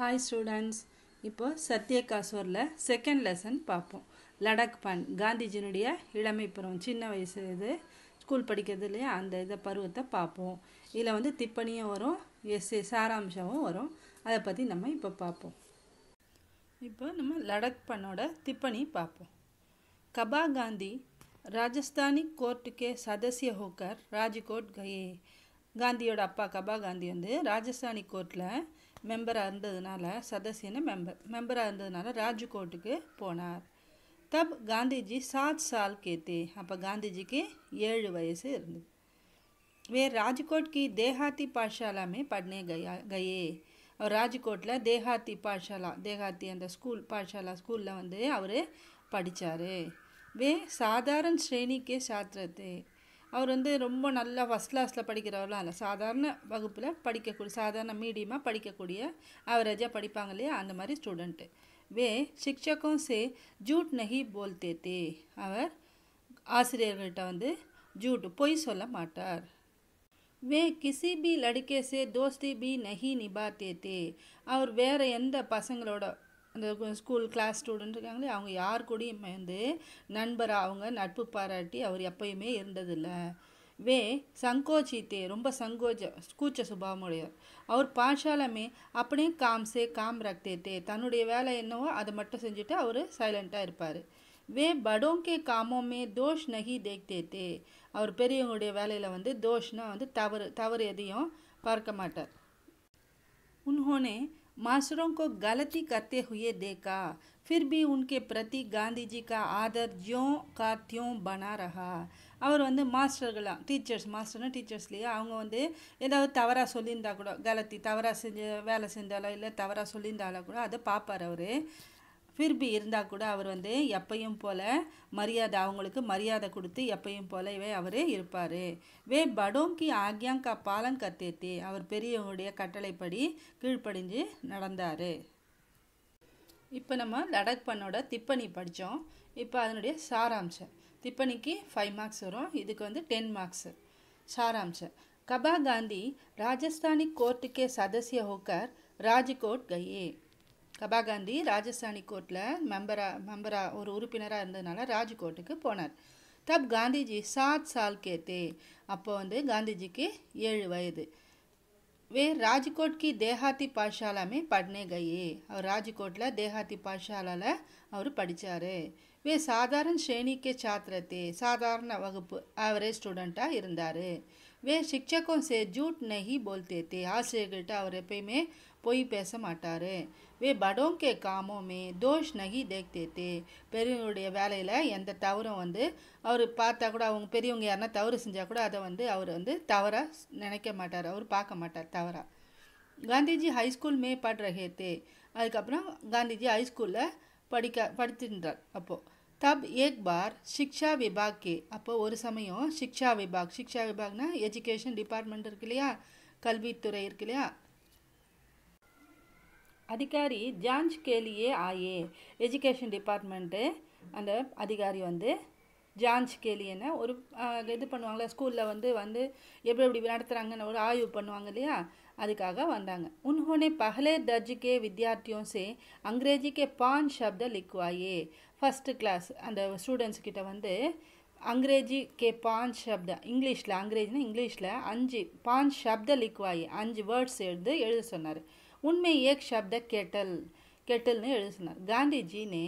hi students இப்போ சத்யகாசூரில் second lesson பார்ப்போம் லடாக் பான் காந்திஜியினுடைய இளமை பருவம் சின்ன வயசு இது ஸ்கூல் படிக்கிறது இல்லையா அந்த இதை பருவத்தை பார்ப்போம் இதில் வந்து திப்பணியும் வரும் எஸ்ஏ சாராம்சமும் வரும் அதை பற்றி நம்ம இப்போ பார்ப்போம் இப்போ நம்ம லடக் பண்ணோட திப்பணி பார்ப்போம் கபா காந்தி ராஜஸ்தானி கோர்ட்டுக்கே சதசிய ஹோக்கர் ராஜ்கோட் கயே காந்தியோட அப்பா கபா காந்தி வந்து ராஜஸ்தானி கோர்ட்டில் மெம்பராக இருந்ததுனால சதசியன மெம்பர் மெம்பராக இருந்ததுனால ராஜ்கோட்டுக்கு போனார் தப் காந்திஜி சாத் சால் கேத்தே அப்போ காந்திஜிக்கு ஏழு வயசு இருந்தது வே ராஜ்கோட் கி தேஹாத்தி பாடசாலா மே பட்னே கயா கயே அவர் ராஜ்கோட்டில் தேஹாத்தி பாட்சாலா தேஹாத்தி அந்த ஸ்கூல் பாட்சாலா ஸ்கூலில் வந்து அவர் படித்தார் வே சாதாரண ஸ்ரேணிக்கே சாத்திரத்தை அவர் வந்து ரொம்ப நல்லா ஃபஸ்ட் கிளாஸில் படிக்கிறவரெலாம் இல்லை சாதாரண வகுப்பில் படிக்கக்கூடிய சாதாரண மீடியமாக படிக்கக்கூடிய அவரேஜாக படிப்பாங்க இல்லையா அந்த மாதிரி ஸ்டூடெண்ட்டு வே சிக்ஷகம் சே ஜூட் நகி போல் தே அவர் ஆசிரியர்கள்ட்ட வந்து ஜூட் பொய் சொல்ல மாட்டார் வே கிசி பி லடுக்கே சே தோஸ்தி பி நகி நிபாத்தே தே அவர் வேறு எந்த பசங்களோட அந்த ஸ்கூல் கிளாஸ் ஸ்டூடெண்ட் இருக்காங்களே அவங்க யார் கூடயும் வந்து நண்பராக அவங்க நட்பு பாராட்டி அவர் எப்பயுமே இருந்ததில்லை வே சங்கோச்சித்தே ரொம்ப சங்கோஜ கூச்ச சுபாவமுடையவர் அவர் பாஷாலமே அப்படியே காம்சே காம் ரக்தேத்தே தன்னுடைய வேலை என்னவோ அதை மட்டும் செஞ்சுட்டு அவர் சைலண்ட்டாக இருப்பார் வே படோங்கே காமோமே தோஷ் நகி தேக்தேத்தே அவர் பெரியவங்களுடைய வேலையில் வந்து தோஷ்னா வந்து தவறு தவறு எதையும் பார்க்க மாட்டார் உன்ஹோனே मास्टरों को गलती करते हुए देखा फिर भी உன்கே பிரதி காந்திஜி கா ஆதர் ஜியும் கா தியும் பனா ரஹா அவர் வந்து மாஸ்டர்களாம் டீச்சர்ஸ் மாஸ்டர்னா டீச்சர்ஸ் இல்லையா அவங்க வந்து ஏதாவது தவறாக சொல்லியிருந்தா கூட கலத்தி தவறாக செஞ்சு வேலை செஞ்சாலோ இல்லை தவறாக சொல்லியிருந்தாலோ கூட அதை பார்ப்பார் அவர் ஃபிர்பி இருந்தால் கூட அவர் வந்து எப்பையும் போல் மரியாதை அவங்களுக்கு மரியாதை கொடுத்து எப்பையும் போலவே அவரே இருப்பார் வே படோங்கி ஆக்யாங்கா பாலன் கத்தேத்தி அவர் பெரியவங்களுடைய கட்டளைப்படி கீழ்ப்படிஞ்சு நடந்தார் இப்போ நம்ம லடாக் பண்ணோட திப்பணி படித்தோம் இப்போ அதனுடைய சாராம்சம் திப்பணிக்கு ஃபைவ் மார்க்ஸ் வரும் இதுக்கு வந்து டென் மார்க்ஸு சாராம்சம் கபா காந்தி ராஜஸ்தானி கோர்ட்டுக்கே சதசிய ஹோக்கர் ராஜ்கோட் கையே கபா காந்தி ராஜஸ்தானி கோர்ட்டில் மெம்பரா மெம்பரா ஒரு உறுப்பினராக இருந்ததுனால ராஜ்கோட்டுக்கு போனார் தப் காந்திஜி சாத் சால் கேத்தே அப்போ வந்து காந்திஜிக்கு ஏழு வயது வே ராஜ்கோட் கி தேஹாத்தி பாஷாலாமே பட்னே கையே அவர் ராஜ்கோட்டில் தேஹாத்தி பாஷாலாவில் அவர் படித்தார் வே சாதாரண ஸ்ரேணிக்கே சாத்திரத்தே சாதாரண வகுப்பு அவரே ஸ்டூடெண்ட்டாக இருந்தார் வே சிக்ஷகம் சே ஜூட் நெஹி போல் தேத்தே ஆசிரியர்கள்ட்ட அவர் எப்பயுமே பொய் பேச மாட்டார் வே படோங்கே காமோமே தோஷ் நகி தேக்தேத்தே பெரியவங்களுடைய வேலையில் எந்த தவறும் வந்து அவர் பார்த்தா கூட அவங்க பெரியவங்க யாருன்னா தவறு செஞ்சால் கூட அதை வந்து அவர் வந்து தவறாக நினைக்க மாட்டார் அவர் பார்க்க மாட்டார் தவறாக காந்திஜி ஹைஸ்கூல் மே பட் ரஹேத்தே அதுக்கப்புறம் காந்திஜி ஹைஸ்கூலில் படிக்க படித்திருந்தார் அப்போது தப் ஏக் பார் சிக்ஷா விபாக் கே ஒரு சமயம் சிக்ஷா விபாக் சிக்ஷா விபாக்னால் எஜுகேஷன் டிபார்ட்மெண்ட் இருக்கு இல்லையா கல்வித்துறை இருக்கு இல்லையா அதிகாரி ஜான்ஜ் கேலியே ஆயே எஜுகேஷன் டிபார்ட்மெண்ட்டு அந்த அதிகாரி வந்து ஜான்ஜ் கேலியனை ஒரு இது பண்ணுவாங்களே ஸ்கூலில் வந்து வந்து எப்படி எப்படி நடத்துகிறாங்கன்னு ஒரு ஆய்வு பண்ணுவாங்க இல்லையா அதுக்காக வந்தாங்க உன்ஹோனே பகலே தர்ஜிக்கே கே சே அங்கிரேஜிக்கே பான் के पांच ஃபஸ்ட்டு கிளாஸ் அந்த ஸ்டூடெண்ட்ஸ் கிட்ட வந்து அங்கிரேஜி கே பாஞ்ச் சப்த இங்கிலீஷில் அங்கிரேஜ்னா இங்கிலீஷில் அஞ்சு பான் சப்த லிக்வாயி அஞ்சு வேர்ட்ஸ் எழுது எழுத சொன்னார் उनमें एक शब्द केटल केटल ने एलसनार ने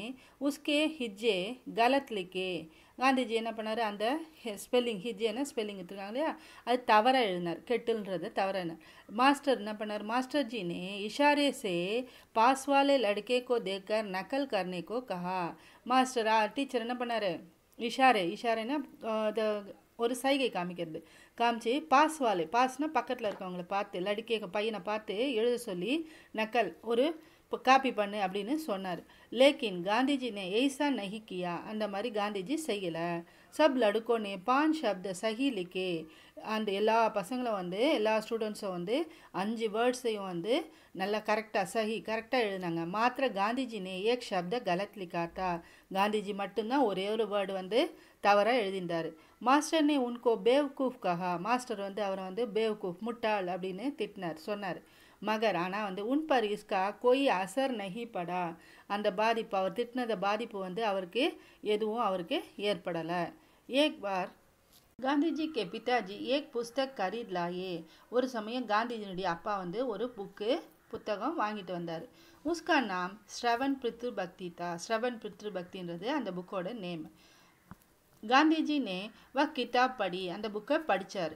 उसके हिज्जे गलत लिखे गांधी जी पड़ा अंद स्पेलिंग हिज्जेन स्पेलिंग अ तवरा एलनार केटल तवरा मास्टर पड़ा मास्टर जी ने इशारे से पास वाले लड़के को देखकर नकल करने को कहा मास्टर आ टीचर पड़ा इशारे इशारे ना ஒரு சைகை காமிக்கிறது காமிச்சு பாஸ் வாலு பாஸ்னால் பக்கத்தில் இருக்கவங்களை பார்த்து லடிக்கை பையனை பார்த்து எழுத சொல்லி நக்கல் ஒரு காப்பி பண்ணு அப்படின்னு சொன்னார் லேக்கின் காந்திஜி நே எய்சா நகிக்கியா அந்த மாதிரி காந்திஜி செய்யலை சப் லடுக்கோனே பான் ஷப்த சஹிலிக்கே அந்த எல்லா பசங்களும் வந்து எல்லா ஸ்டூடெண்ட்ஸும் வந்து அஞ்சு வேர்ட்ஸையும் வந்து நல்லா கரெக்டாக சஹி கரெக்டாக எழுதினாங்க மாத்திர காந்திஜினே ஏக் ஷப்த காத்தா காந்திஜி மட்டும்தான் ஒரே ஒரு வேர்டு வந்து தவறாக எழுதிண்டார் மாஸ்டர்னே உன்கோ பேவ்கூஃப் கஹா மாஸ்டர் வந்து அவரை வந்து பேவ்கூஃப் முட்டாள் அப்படின்னு திட்டினார் சொன்னார் மகர் ஆனால் வந்து உன் பரிஸ்கா இஸ்கா கொய் அசர் நகி படா அந்த பாதிப்பு அவர் திட்டினத பாதிப்பு வந்து அவருக்கு எதுவும் அவருக்கு ஏற்படலை ஏக் பார் காந்திஜி கே பிதாஜி ஏக் புஸ்தக் கரீட்லாயே லாயே ஒரு சமயம் காந்திஜியினுடைய அப்பா வந்து ஒரு புக்கு புத்தகம் வாங்கிட்டு வந்தார் உஸ்கா நாம் ஸ்ரவன் பித்ரு பக்தி தா ஸ்ரவன் பித்ரு பக்தின்றது அந்த புக்கோட நேம் காந்திஜி நே வ கிதாப் படி அந்த புக்கை படித்தார்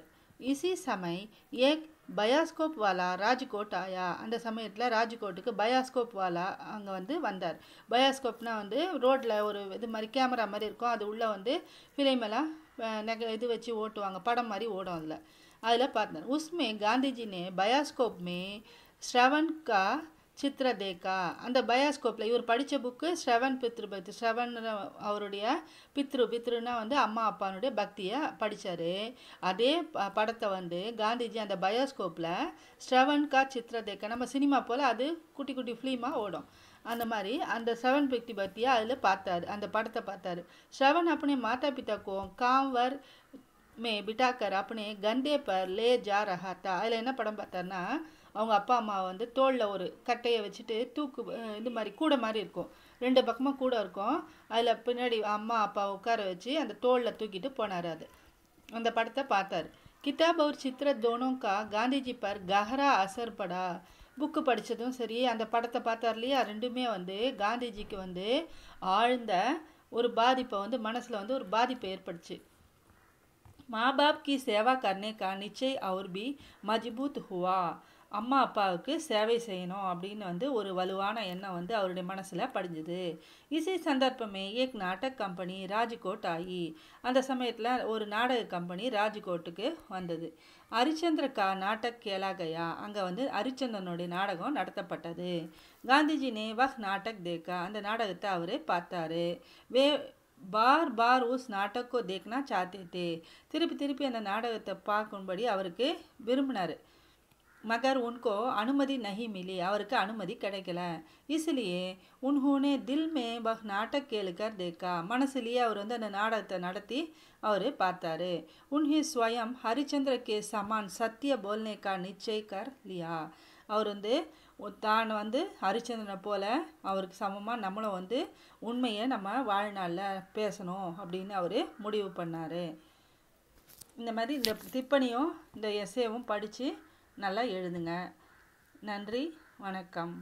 இசி சமை ஏக் பயாஸ்கோப் வாலா ராஜ்கோட் ஆயா அந்த சமயத்தில் ராஜ்கோட்டுக்கு பயாஸ்கோப் வாலா அங்கே வந்து வந்தார் பயாஸ்கோப்னால் வந்து ரோட்டில் ஒரு இது மாதிரி கேமரா மாதிரி இருக்கும் அது உள்ளே வந்து எல்லாம் நெக இது வச்சு ஓட்டுவாங்க படம் மாதிரி ஓடும் அதில் அதில் பார்த்தார் உஸ்மே காந்திஜினே பயாஸ்கோப் மே ஸ்ரவன் கா சித்ரதேகா அந்த பயாஸ்கோப்பில் இவர் படித்த புக்கு ஸ்ரவன் பித்ரு பக்தி ஸ்ரவன் அவருடைய பித்ரு பித்ருன்னா வந்து அம்மா அப்பானுடைய பக்தியை படித்தார் அதே படத்தை வந்து காந்திஜி அந்த பயோஸ்கோப்பில் ஸ்ரவன் கா சித்ரதேகா நம்ம சினிமா போல் அது குட்டி குட்டி ஃபிலிமாக ஓடும் அந்த மாதிரி அந்த ஸ்ரவன் பக்தி பக்தியை அதில் பார்த்தாரு அந்த படத்தை பார்த்தார் ஸ்ரவன் அப்படி மாதா பிதா கோம் காம்வர் மே பிட்டாக்கர் அப்படி கந்தே பர் லே ஜா ரஹாத்தா அதில் என்ன படம் பார்த்தாருன்னா அவங்க அப்பா அம்மா வந்து தோளில் ஒரு கட்டையை வச்சுட்டு தூக்கு இது மாதிரி கூட மாதிரி இருக்கும் ரெண்டு பக்கமாக கூட இருக்கும் அதில் பின்னாடி அம்மா அப்பா உட்கார வச்சு அந்த தோளில் தூக்கிட்டு போனார் அது அந்த படத்தை பார்த்தார் கிதாப் அவர் சித்திர தோனோக்கா காந்திஜி பார் கஹரா அசர் படா புக்கு படித்ததும் சரி அந்த படத்தை பார்த்தார் இல்லையா ரெண்டுமே வந்து காந்திஜிக்கு வந்து ஆழ்ந்த ஒரு பாதிப்பை வந்து மனசில் வந்து ஒரு பாதிப்பை ஏற்படுச்சு மா பாப் கி சேவா करने நிச்சய் निश्चय பி மஜ்பூத் ஹுவா அம்மா அப்பாவுக்கு சேவை செய்யணும் அப்படின்னு வந்து ஒரு வலுவான எண்ணம் வந்து அவருடைய மனசில் படிஞ்சுது இசை சந்தர்ப்பமே ஏக் நாடக கம்பெனி ராஜ்கோட் ஆகி அந்த சமயத்தில் ஒரு நாடக கம்பெனி ராஜ்கோட்டுக்கு வந்தது ஹரிச்சந்திர கா நாட்டக் கேலாகயா அங்கே வந்து ஹரிச்சந்திரனுடைய நாடகம் நடத்தப்பட்டது காந்திஜி நேவாக் நாடக் தேக்கா அந்த நாடகத்தை அவரே பார்த்தாரு வே பார் பார் உஸ் நாட்டக்கோ தேக்னா சாத்தியத்தே திருப்பி திருப்பி அந்த நாடகத்தை பார்க்கும்படி அவருக்கு விரும்பினார் மகர் உன்கோ அனுமதி நகி மிலி அவருக்கு அனுமதி கிடைக்கல இசிலியே உன்ஹூனே தில் மே பஹ் नाटक கேளுக்கர் தேக்கா மனசுலேயே அவர் வந்து அந்த நாடகத்தை நடத்தி அவர் பார்த்தாரு உன்ஹி ஸ்வயம் हरिचंद्र के समान सत्य बोलने का லியா அவர் வந்து தான் வந்து ஹரிச்சந்திரனை போல் அவருக்கு சமமாக நம்மளும் வந்து உண்மையை நம்ம வாழ்நாளில் பேசணும் அப்படின்னு அவர் முடிவு பண்ணார் இந்த மாதிரி இந்த திப்பணியும் இந்த எஸ்ஏவும் படித்து நல்லா எழுதுங்க நன்றி வணக்கம்